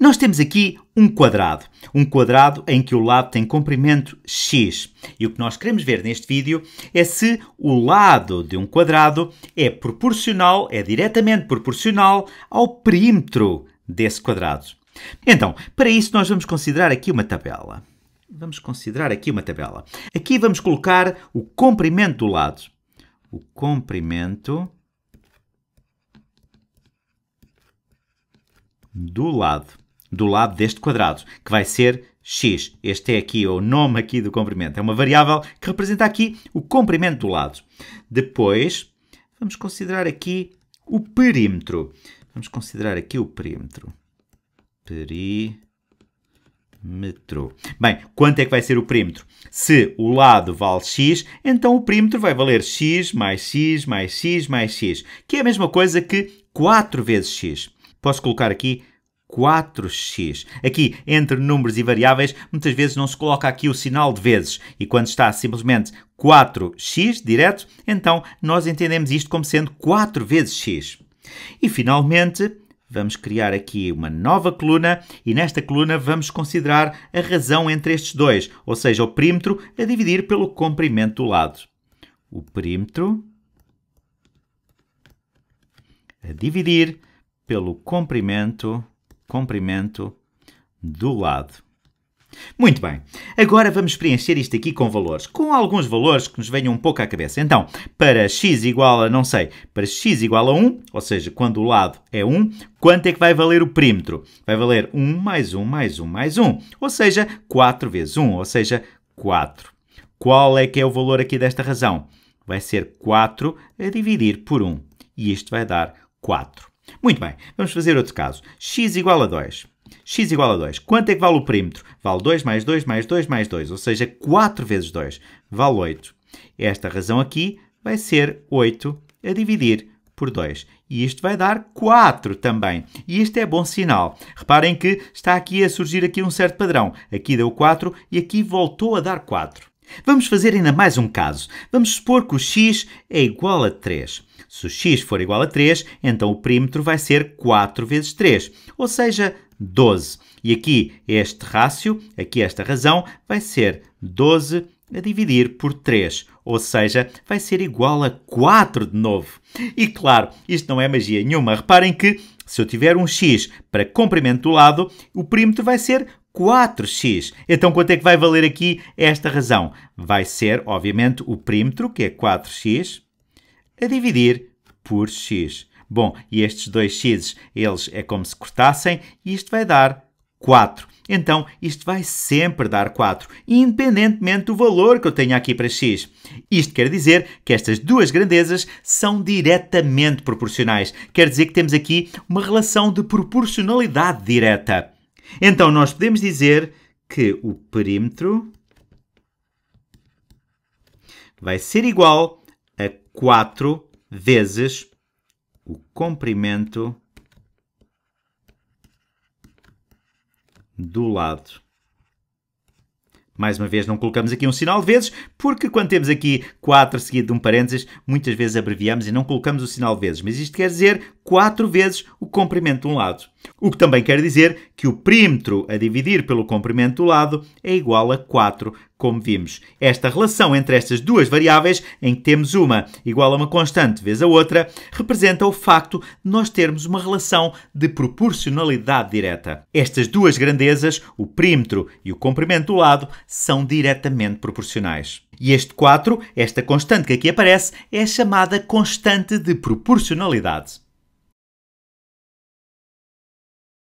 Nós temos aqui um quadrado, um quadrado em que o lado tem comprimento x. E o que nós queremos ver neste vídeo é se o lado de um quadrado é proporcional, é diretamente proporcional ao perímetro desse quadrado. Então, para isso nós vamos considerar aqui uma tabela. Vamos considerar aqui uma tabela. Aqui vamos colocar o comprimento do lado. O comprimento do lado do lado deste quadrado, que vai ser x. Este é aqui é o nome aqui do comprimento. É uma variável que representa aqui o comprimento do lado. Depois, vamos considerar aqui o perímetro. Vamos considerar aqui o perímetro. Perímetro. Bem, quanto é que vai ser o perímetro? Se o lado vale x, então o perímetro vai valer x mais x mais x mais x, que é a mesma coisa que 4 vezes x. Posso colocar aqui 4x. Aqui, entre números e variáveis, muitas vezes não se coloca aqui o sinal de vezes, e quando está simplesmente 4x direto, então nós entendemos isto como sendo 4 vezes x. E finalmente, vamos criar aqui uma nova coluna e nesta coluna vamos considerar a razão entre estes dois, ou seja, o perímetro a dividir pelo comprimento do lado. O perímetro a dividir pelo comprimento comprimento do lado. Muito bem, agora vamos preencher isto aqui com valores, com alguns valores que nos venham um pouco à cabeça. Então, para x igual a, não sei, para x igual a 1, ou seja, quando o lado é 1, quanto é que vai valer o perímetro? Vai valer 1 mais 1 mais 1 mais 1, ou seja, 4 vezes 1, ou seja, 4. Qual é que é o valor aqui desta razão? Vai ser 4 a dividir por 1, e isto vai dar 4. Muito bem, vamos fazer outro caso. x igual a 2. x igual a 2. Quanto é que vale o perímetro? Vale 2 mais 2 mais 2 mais 2, ou seja, 4 vezes 2 vale 8. Esta razão aqui vai ser 8 a dividir por 2. E isto vai dar 4 também. E isto é bom sinal. Reparem que está aqui a surgir aqui um certo padrão. Aqui deu 4 e aqui voltou a dar 4. Vamos fazer ainda mais um caso. Vamos supor que o x é igual a 3. Se o x for igual a 3, então o perímetro vai ser 4 vezes 3, ou seja, 12. E aqui este rácio, aqui esta razão, vai ser 12 a dividir por 3, ou seja, vai ser igual a 4 de novo. E claro, isto não é magia nenhuma. Reparem que se eu tiver um x para comprimento do lado, o perímetro vai ser 4x. Então, quanto é que vai valer aqui esta razão? Vai ser, obviamente, o perímetro, que é 4x, a dividir por x. Bom, e estes dois x's, eles é como se cortassem, e isto vai dar 4. Então, isto vai sempre dar 4, independentemente do valor que eu tenha aqui para x. Isto quer dizer que estas duas grandezas são diretamente proporcionais. Quer dizer que temos aqui uma relação de proporcionalidade direta. Então, nós podemos dizer que o perímetro vai ser igual a 4 vezes o comprimento do lado mais uma vez, não colocamos aqui um sinal de vezes, porque quando temos aqui 4 seguido de um parênteses, muitas vezes abreviamos e não colocamos o sinal de vezes. Mas isto quer dizer 4 vezes o comprimento de um lado. O que também quer dizer que o perímetro a dividir pelo comprimento do lado é igual a 4 como vimos. Esta relação entre estas duas variáveis, em que temos uma igual a uma constante vezes a outra, representa o facto de nós termos uma relação de proporcionalidade direta. Estas duas grandezas, o perímetro e o comprimento do lado, são diretamente proporcionais. E este 4, esta constante que aqui aparece, é chamada constante de proporcionalidade.